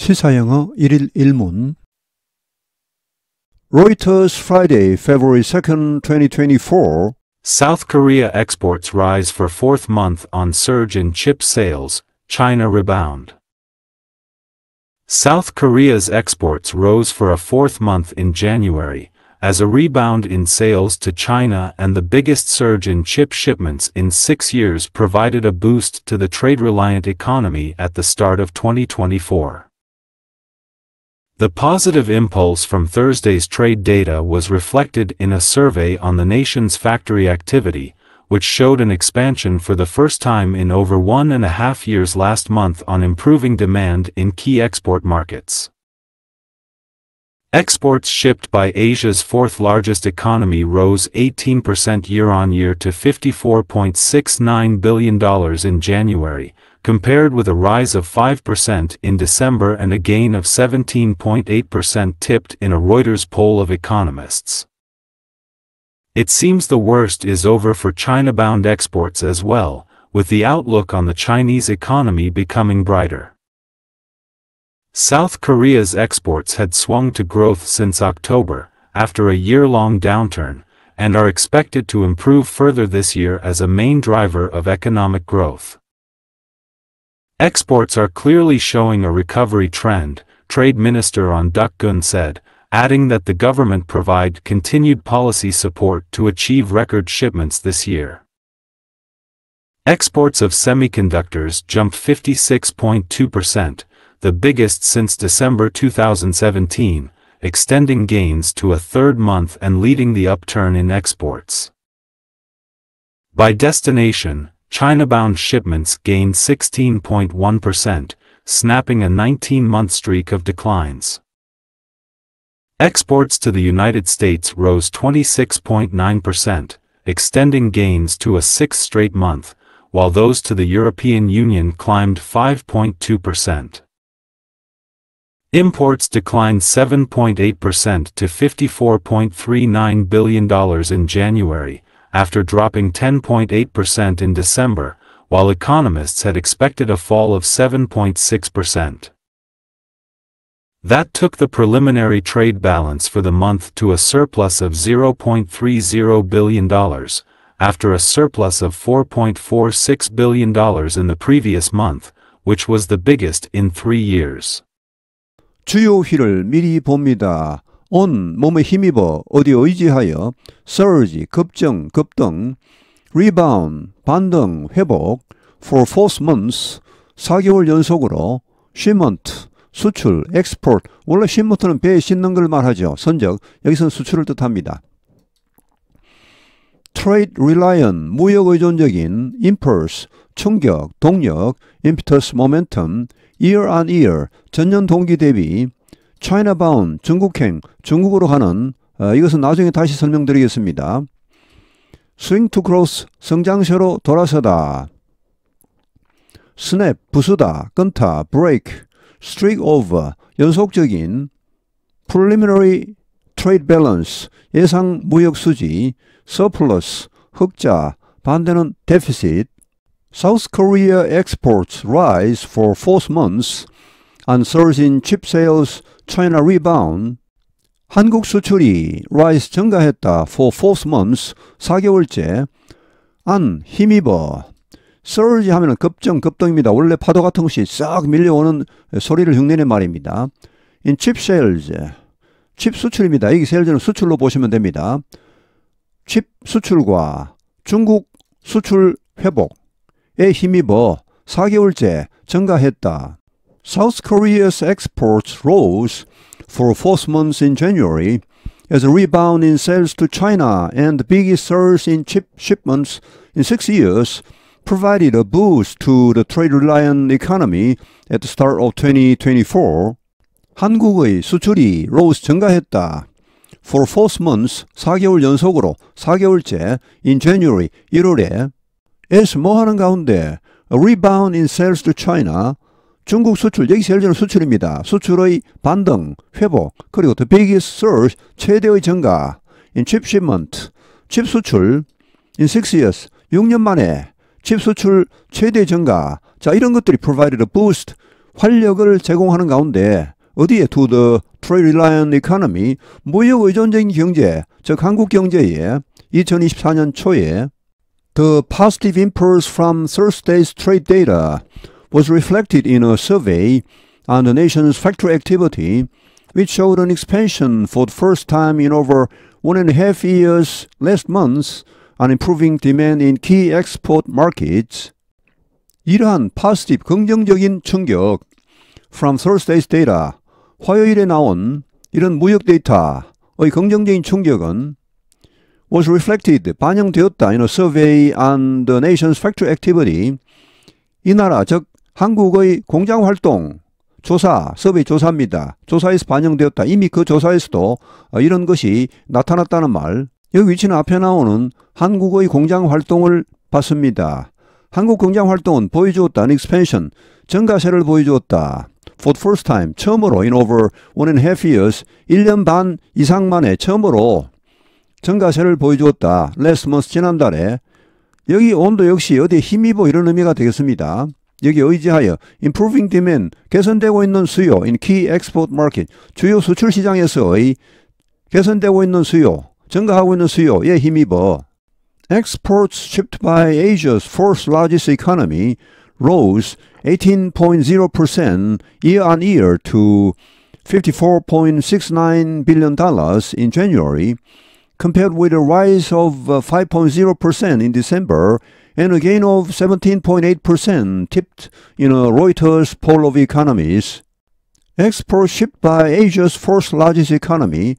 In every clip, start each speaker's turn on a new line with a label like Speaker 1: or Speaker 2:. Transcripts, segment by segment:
Speaker 1: 시사영어 1일 1문 Reuters Friday, February 2nd, 2024 South Korea exports rise for fourth
Speaker 2: month on surge in chip sales, China rebound. South Korea's exports rose for a fourth month in January, as a rebound in sales to China and the biggest surge in chip shipments in six years provided a boost to the trade-reliant economy at the start of 2024. The positive impulse from Thursday's trade data was reflected in a survey on the nation's factory activity, which showed an expansion for the first time in over one and a half years last month on improving demand in key export markets. Exports shipped by Asia's fourth largest economy rose 18% year-on-year to $54.69 billion in January, compared with a rise of 5% in December and a gain of 17.8% tipped in a Reuters poll of economists. It seems the worst is over for China-bound exports as well, with the outlook on the Chinese economy becoming brighter. South Korea's exports had swung to growth since October, after a year-long downturn, and are expected to improve further this year as a main driver of economic growth. Exports are clearly showing a recovery trend, Trade Minister On Duk-gun said, adding that the government provide continued policy support to achieve record shipments this year. Exports of semiconductors jumped 56.2%, the biggest since December 2017, extending gains to a third month and leading the upturn in exports. By destination, China-bound shipments gained 16.1%, snapping a 19-month streak of declines. Exports to the United States rose 26.9%, extending gains to a sixth straight month, while those to the European Union climbed 5.2%. Imports declined 7.8% to $54.39 billion in January, after dropping 10.8% in December, while economists had expected a fall of 7.6%. That took the preliminary trade balance for the month to a surplus of $0.30 billion, after a surplus of $4.46 billion in the previous month, which was the biggest in three years.
Speaker 1: 주요 휠을 미리 봅니다. 온 몸에 힘입어 어디 의지하여 surge 급증 급등 rebound 반등 회복 for four months 4개월 연속으로 shipment 수출 export 원래 shipment는 배에 싣는 걸 말하죠. 선적 여기서는 수출을 뜻합니다. trade reliant 무역 의존적인 impulse 충격 동력 impetus momentum year on year 전년 동기 대비 차이나바운 중국행 중국으로 가는 어, 이것은 나중에 다시 설명드리겠습니다. 스윙 투 크로스 성장세로 돌아서다. 스냅 부수다 끊다 브레이크 스트릭 오버 연속적인 preliminary trade balance 예상 무역 수지 surplus 흑자 반대는 deficit South Korea exports rise for four months and surge in chip sales China rebound. 한국 수출이 rise 증가했다 for fourth month 4개월째. 안 힘입어. surge 하면 급증 급등입니다. 원래 파도 같은 것이 싹 밀려오는 소리를 흉내낸 말입니다. in chip sales. 칩 수출입니다. 이기 셀즈는 수출로 보시면 됩니다. 칩 수출과 중국 수출 회복에 힘입어 4개월째 증가했다. South Korea's exports rose for fourth months in January as a rebound in sales to China and the biggest surge in chip shipments in six years provided a boost to the trade-reliant economy at the start of 2024. 한국의 수출이 rose 증가했다. For fourth month, 4개월 연속으로 4개월째 in January 1월에 as 뭐하는 가운데 a rebound in sales to China 중국 수출, 여기 제일 중요한 수출입니다. 수출의 반등, 회복, 그리고 the biggest surge, 최대의 증가, in chip shipment, 칩 수출, in six years, 6년 만에 칩 수출 최대 증가, 자, 이런 것들이 provided a boost, 활력을 제공하는 가운데 어디에 to the trade reliant economy, 무역 의존적인 경제, 즉 한국 경제에 2024년 초에 the positive impulse from Thursday's trade data, was reflected in a survey on the nation's factory activity, which showed an expansion for the first time in over one and a half years last month on improving demand in key export markets. 이러한 positive 긍정적인 충격 from Thursday's data 화요일에 나온 이런 무역 데이터의 긍정적인 충격은 was reflected 반영되었다 in a survey on the nation's factory activity 이 나라 즉 한국의 공장 활동 조사, 서베이 조사입니다. 조사에서 반영되었다. 이미 그 조사에서도 어, 이런 것이 나타났다는 말. 여기 위치는 앞에 나오는 한국의 공장 활동을 봤습니다. 한국 공장 활동은 보여주었다는 expansion, 증가세를 보여주었다. For the first time, 처음으로 in over one and a half years, 1년 반 이상 만에 처음으로 증가세를 보여주었다. last month, 지난달에. 여기 온도 역시 어디에 힘입어 이런 의미가 되겠습니다. 여기 의지하여 improving demand 개선되고 있는 수요 in key export market 주요 수출 시장에서의 개선되고 있는 수요 증가하고 있는 수요에 힘입어 exports shipped by Asia's fourth largest economy rose 18.0% year on year to 54.69 billion dollars in January compared with a rise of 5.0% in December and a gain of 17.8% tipped in a Reuters poll of economies. exports shipped by Asia's fourth largest economy,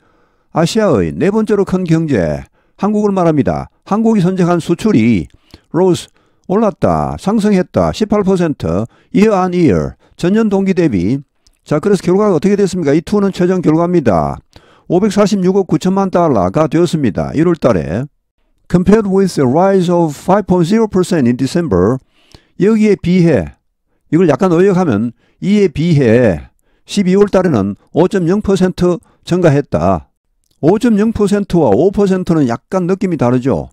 Speaker 1: 아시아의 네 번째로 큰 경제, 한국을 말합니다. 한국이 선정한 수출이 rose 올랐다, 상승했다, 18% year on year, 전년 동기 대비. 자, 그래서 결과가 어떻게 됐습니까? 이 투는 최종 결과입니다. 546억 9천만 달러가 되었습니다. 1월 달에. compared with a rise of 5.0% in December. 여기에 비해 이걸 약간 의역하면 이에 비해 12월 달에는 5.0% 증가했다. 5.0%와 5%는 약간 느낌이 다르죠.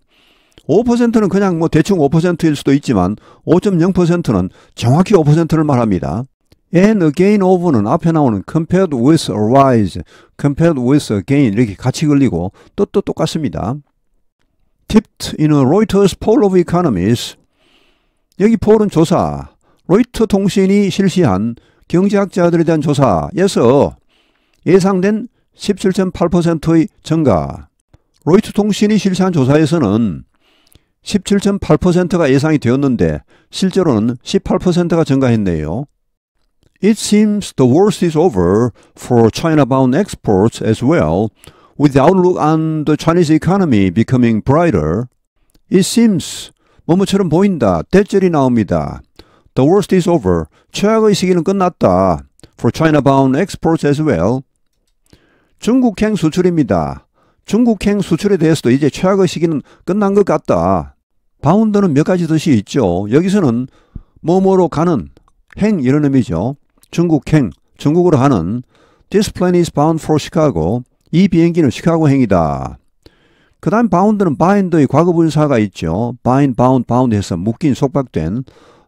Speaker 1: 5%는 그냥 뭐 대충 5%일 수도 있지만 5.0%는 정확히 5%를 말합니다. and again of는 앞에 나오는 compared with arise, compared with again 이렇게 같이 걸리고 또 또 똑같습니다. tipped in a Reuters poll of e c o n o m i s s 여기 폴은 조사, 로이터 통신이 실시한 경제학자들에 대한 조사에서 예상된 17.8%의 증가. 로이터 통신이 실시한 조사에서는 17.8%가 예상이 되었는데 실제로는 18%가 증가했네요. It seems the worst is over for China bound exports as well. With the outlook on the Chinese economy becoming brighter, it seems 뭐뭐처럼 보인다. 대절이 나옵니다. The worst is over. 최악의 시기는 끝났다. For China-bound exports as well. 중국행 수출입니다. 중국행 수출에 대해서도 이제 최악의 시기는 끝난 것 같다. 바운드는 몇 가지 뜻이 있죠. 여기서는 뭐뭐로 가는 행 이런 의미죠. 중국행, 중국으로 하는 This plane is bound for Chicago. 이 비행기는 시카고행이다. 그 다음 바운드는 바인더의 과거 분사가 있죠. 바인, 바운드, 바운드에서 묶인, 속박된.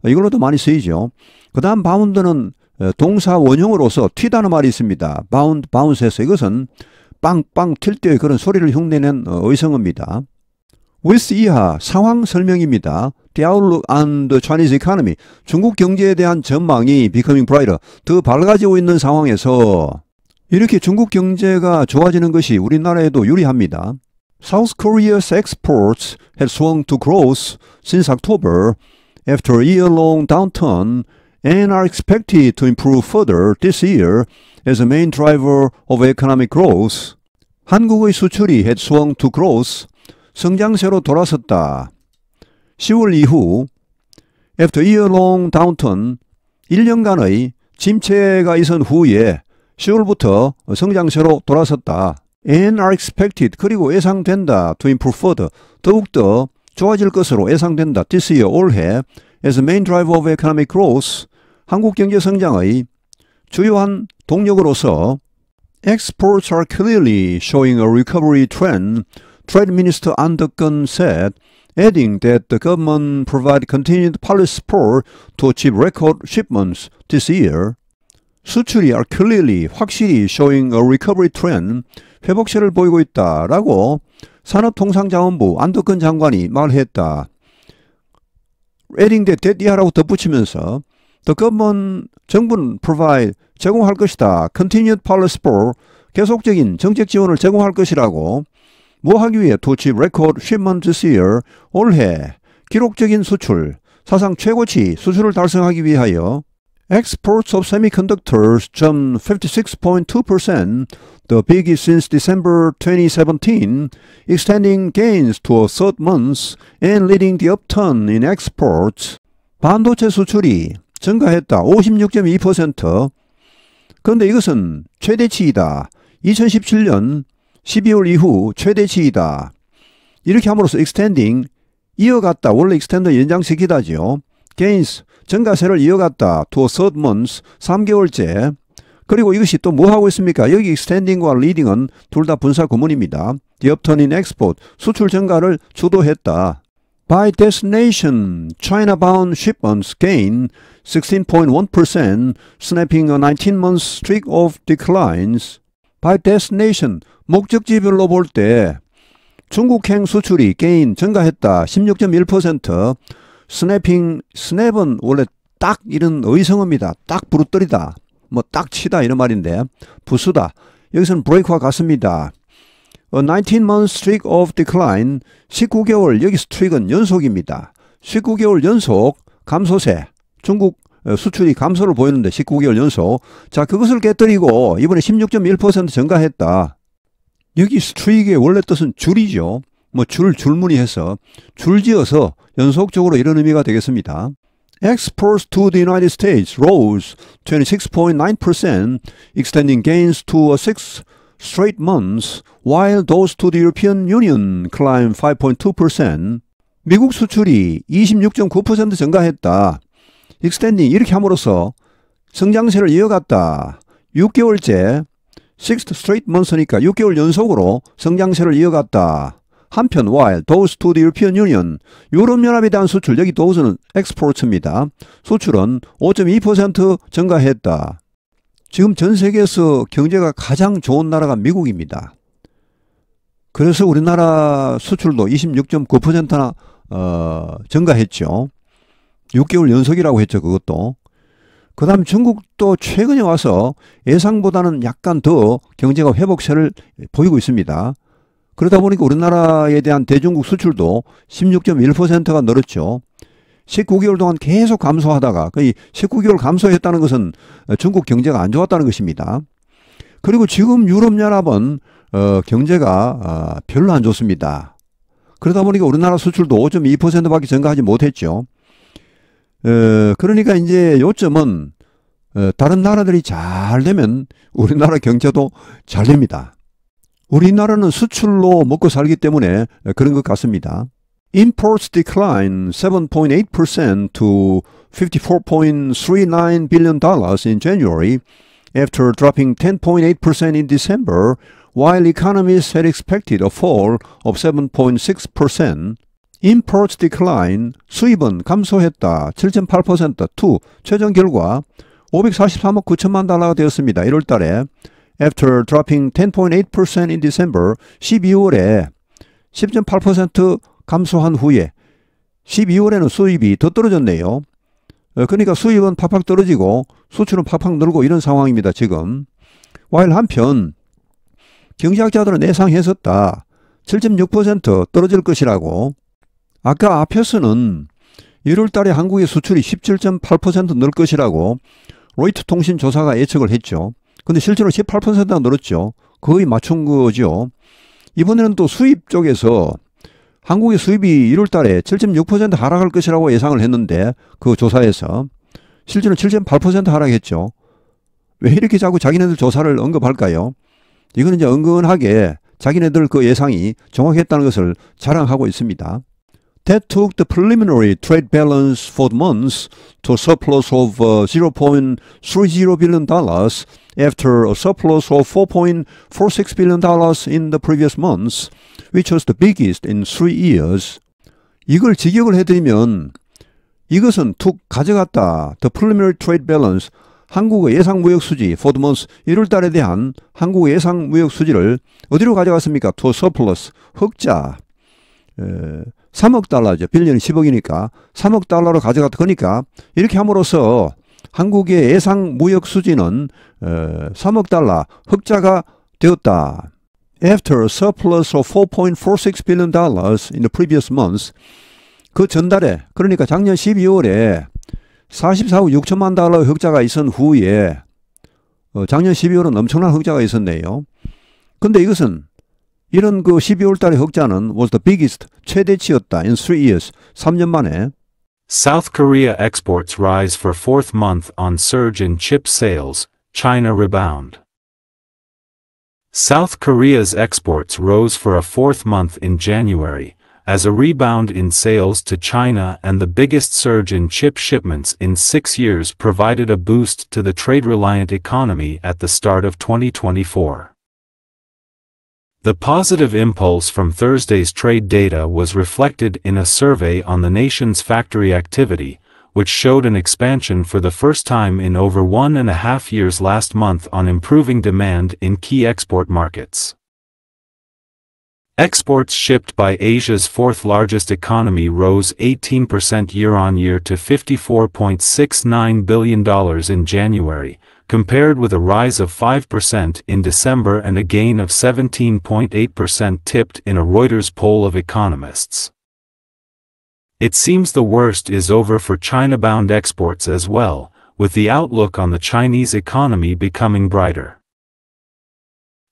Speaker 1: 이걸로도 많이 쓰이죠. 그 다음 바운드는 어, 동사 원형으로서 튀다는 말이 있습니다. 바운드, 바운스에서 이것은 빵빵 튈 때의 그런 소리를 흉내낸 어, 의성어입니다. with 이하 상황 설명입니다. The outlook on the Chinese economy. 중국 경제에 대한 전망이 becoming brighter. 더 밝아지고 있는 상황에서 이렇게 중국 경제가 좋아지는 것이 우리나라에도 유리합니다. South Korea's exports had swung to growth since October after a year-long downturn and are expected to improve further this year as a main driver of economic growth. 한국의 수출이 had swung to growth, 성장세로 돌아섰다. 10월 이후 after a year-long downturn, 1년간의 침체가 있은 후에 10월부터 성장세로 돌아섰다. and are expected 그리고 예상된다 to improve further 더욱더 좋아질 것으로 예상된다 this year 올해 as a main driver of economic growth 한국 경제 성장의 주요한 동력으로서 exports are clearly showing a recovery trend Trade Minister Anderkin said adding that the government provide continued policy support to achieve record shipments this year 수출이 are clearly 확실히 showing a recovery trend 회복세를 보이고 있다라고 산업통상자원부 안덕근 장관이 말했다. adding that, that 이하라고 덧붙이면서 the government 정부는 provide 제공할 것이다. continued policy support 계속적인 정책 지원을 제공할 것이라고 뭐 하기 위해 to achieve record shipment this year 올해 기록적인 수출 사상 최고치 수출을 달성하기 위하여 Exports of semiconductors jumped 56.2%, the biggest since December 2017, extending gains to a third month and leading the upturn in exports. 반도체 수출이 증가했다. 56.2%. 그런데 이것은 최대치이다. 2017년 12월 이후 최대치이다. 이렇게 함으로써 extending 이어갔다. 원래 extend 연장시키다지요. gains 증가세를 이어갔다. to third month 3개월째. 그리고 이것이 또 뭐 하고 있습니까? 여기 스탠딩과 리딩은 둘 다 분사 구문입니다. The upturn in export 수출 증가를 주도했다. By destination, China-bound shipments gain 16.1%, snapping a 19-month streak of declines. By destination, 목적지별로 볼 때 중국행 수출이 gain 증가했다. 16.1%, 스냅핑, 스냅은 원래 딱 이런 의성어입니다. 딱 부르뜨리다. 뭐 딱 치다 이런 말인데 부수다. 여기서는 브레이크와 같습니다. A 19-month streak of decline. 19개월 여기 스트릭은 연속입니다. 19개월 연속 감소세. 중국 어, 수출이 감소를 보였는데 19개월 연속. 자, 그것을 깨뜨리고 이번에 16.1% 증가했다. 여기 스트릭의 원래 뜻은 줄이죠. 뭐 줄, 줄무늬해서 줄지어서 연속적으로 이런 의미가 되겠습니다. Exports to the United States rose 26.9%, extending gains to six straight months, while those to the European Union climbed 5.2%. 미국 수출이 26.9% 증가했다. extending 이렇게 함으로써 성장세를 이어갔다. 6개월째, 6th straight months니까 6개월 연속으로 성장세를 이어갔다. 한편 while those to the European Union 유럽연합에 대한 수출액이 those는 export입니다. 수출은 5.2% 증가했다. 지금 전 세계에서 경제가 가장 좋은 나라가 미국입니다. 그래서 우리나라 수출도 26.9%나 어, 증가했죠. 6개월 연속이라고 했죠. 그것도. 그 다음 중국도 최근에 와서 예상보다는 약간 더 경제가 회복세를 보이고 있습니다. 그러다 보니까 우리나라에 대한 대중국 수출도 16.1%가 늘었죠. 19개월 동안 계속 감소하다가 거의 19개월 감소했다는 것은 중국 경제가 안 좋았다는 것입니다. 그리고 지금 유럽연합은 어, 경제가 어, 별로 안 좋습니다. 그러다 보니까 우리나라 수출도 5.2%밖에 증가하지 못했죠. 어, 그러니까 이제 요점은 어, 다른 나라들이 잘 되면 우리나라 경제도 잘 됩니다. 우리나라는 수출로 먹고 살기 때문에 그런 것 같습니다. Imports declined 7.8% to 54.39 billion dollars in January after dropping 10.8% in December, while economists had expected a fall of 7.6%. Imports decline, 수입은 감소했다. 7.8% to 최종 결과 543억 9천만 달러가 되었습니다. 1월 달에 after dropping 10.8% in December 12월에 10.8% 감소한 후에 12월에는 수입이 더 떨어졌네요. 어, 그러니까 수입은 팍팍 떨어지고 수출은 팍팍 늘고 이런 상황입니다. 지금. 와일 한편 경제학자들은 예상했었다. 7.6% 떨어질 것이라고. 아까 앞에서는 1월 달에 한국의 수출이 17.8%늘 것이라고 로이트 통신 조사가 예측을 했죠. 근데 실제로 18%나 늘었죠. 거의 맞춘 거죠. 이번에는 또 수입 쪽에서 한국의 수입이 1월 달에 7.6% 하락할 것이라고 예상을 했는데 그 조사에서 실제로 7.8% 하락했죠. 왜 이렇게 자꾸 자기네들 조사를 언급할까요? 이거는 이제 은근하게 자기네들 그 예상이 정확했다는 것을 자랑하고 있습니다. that took the preliminary trade balance for the month to a surplus of uh, 0.30 billion dollars after a surplus of 4.46 billion dollars in the previous months, which was the biggest in three years. 이걸 직역을 해드리면 이것은 툭 가져갔다. The preliminary trade balance 한국의 예상 무역 수지 for the month 1월 달에 대한 한국의 예상 무역 수지를 어디로 가져갔습니까? To surplus 흑자 3억 예, 달러죠. 빌리언 10억이니까 3억 달러로 가져갔다 그러니까 이렇게 함으로써 한국의 예상 무역 수지는 3억 어, 달러 흑자가 되었다. After a surplus of 4.46 billion dollars in the previous months, 그 전달에 그러니까 작년 12월에 44억 6천만 달러 흑자가 있은 후에 어, 작년 12월은 엄청난 흑자가 있었네요. 근데 이것은 이런 그 12월 달의 흑자는 was the biggest 최대치였다 in three years 3년 만에. South Korea
Speaker 2: exports rise for fourth month on surge in chip sales, China rebound. South Korea's exports rose for a fourth month in January, as a rebound in sales to China and the biggest surge in chip shipments in six years provided a boost to the trade-reliant economy at the start of 2024. The positive impulse from Thursday's trade data was reflected in a survey on the nation's factory activity, which showed an expansion for the first time in over one and a half years last month on improving demand in key export markets. Exports shipped by Asia's fourth largest economy rose 18% year on year to $54.69 billion in January, compared with a rise of 5% in December and a gain of 17.8% tipped in a Reuters poll of economists. It seems the worst is over for China-bound exports as well, with the outlook on the Chinese economy becoming brighter.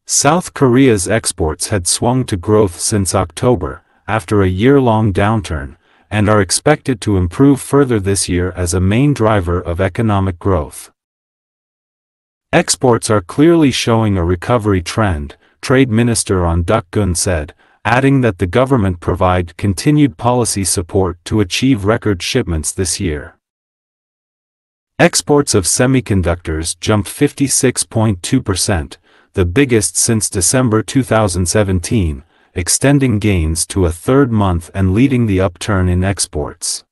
Speaker 2: South Korea's exports had swung to growth since October, after a year-long downturn, and are expected to improve further this year as a main driver of economic growth. Exports are clearly showing a recovery trend, Trade Minister On Duk-gun said, adding that the government provide continued policy support to achieve record shipments this year. Exports of semiconductors jumped 56.2%, the biggest since December 2017, extending gains to a third month and leading the upturn in exports.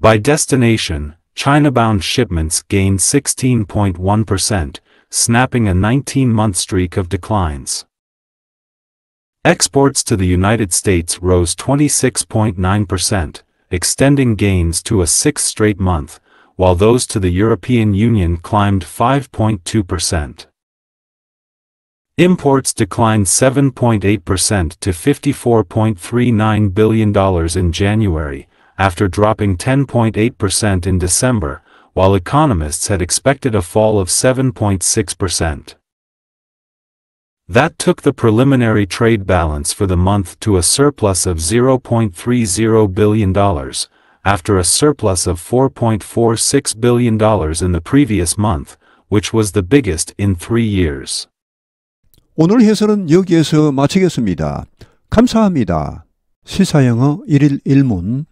Speaker 2: By destination, China-bound shipments gained 16.1%, snapping a 19-month streak of declines. Exports to the United States rose 26.9%, extending gains to a sixth straight month, while those to the European Union climbed 5.2%. Imports declined 7.8% to $54.39 billion in January, after dropping 10.8% in December, while economists had expected a fall of 7.6%. That took the preliminary trade balance for the month to a surplus of $0.30 billion, after a surplus of $4.46 billion in the previous month, which was the biggest
Speaker 1: in three years. 오늘 해설은 여기에서 마치겠습니다. 감사합니다. 시사영어 1일 1문